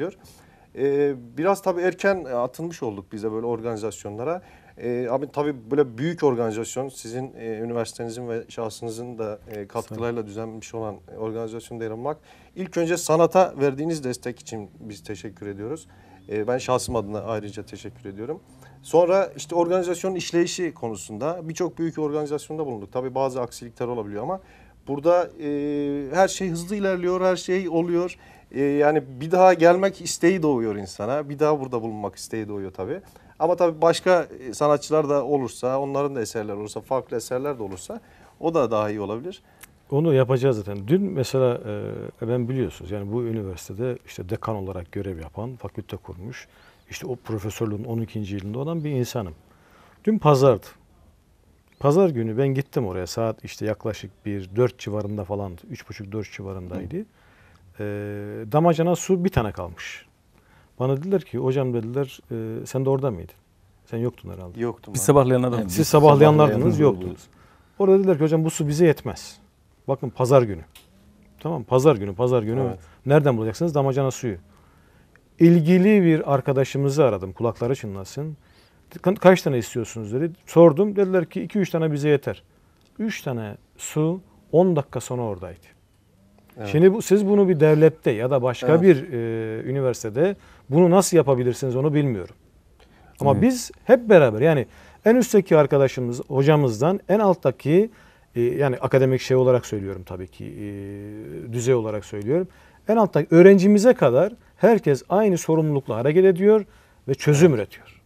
diyor. Ee, biraz tabii erken atılmış olduk bize böyle organizasyonlara. Ee, abi tabii böyle büyük organizasyon sizin e, üniversitenizin ve şahsınızın da e, katkılarıyla düzenlenmiş olan e, organizasyonda yer almak. İlk önce sanata verdiğiniz destek için biz teşekkür ediyoruz. E, ben şahsım adına ayrıca teşekkür ediyorum. Sonra işte organizasyonun işleyişi konusunda birçok büyük organizasyonda bulunduk. Tabii bazı aksilikler olabiliyor ama burada e, her şey hızlı ilerliyor, her şey oluyor. Ee, yani bir daha gelmek isteği doğuyor insana. Bir daha burada bulunmak isteği doğuyor tabii. Ama tabii başka e, sanatçılar da olursa, onların da eserler olursa, farklı eserler de olursa o da daha iyi olabilir. Onu yapacağız zaten. Dün mesela e, ben biliyorsunuz yani bu üniversitede işte dekan olarak görev yapan, fakülte kurmuş, işte o profesörlüğün 12. yılında olan bir insanım. Dün pazardı. Pazar günü ben gittim oraya saat işte yaklaşık bir 4 civarında falan, 3.30-4 civarındaydı. Hı e, damacana su bir tane kalmış. Bana dediler ki hocam dediler e, sen de orada mıydın? Sen yoktun herhalde. Yoktum. Biz abi. sabahlayan adamız. Yani Siz sabahlayanlardınız yoktunuz. Orada dediler ki hocam bu su bize yetmez. Bakın pazar günü. Tamam pazar günü pazar günü. Evet. Nereden bulacaksınız? Damacana suyu. İlgili bir arkadaşımızı aradım. Kulakları çınlasın. Kaç tane istiyorsunuz dedi. Sordum. Dediler ki 2-3 tane bize yeter. 3 tane su 10 dakika sonra oradaydı. Şimdi bu, siz bunu bir devlette ya da başka evet. bir e, üniversitede bunu nasıl yapabilirsiniz onu bilmiyorum. Ama evet. biz hep beraber yani en üstteki arkadaşımız hocamızdan en alttaki e, yani akademik şey olarak söylüyorum tabii ki e, düzey olarak söylüyorum. En alttaki öğrencimize kadar herkes aynı sorumlulukla hareket ediyor ve çözüm evet. üretiyor.